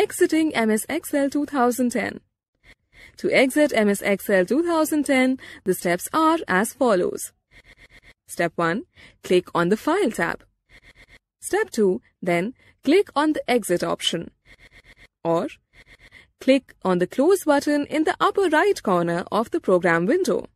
exiting MS Excel 2010. To exit MS Excel 2010, the steps are as follows. Step 1. Click on the File tab. Step 2. Then click on the Exit option. Or click on the Close button in the upper right corner of the program window.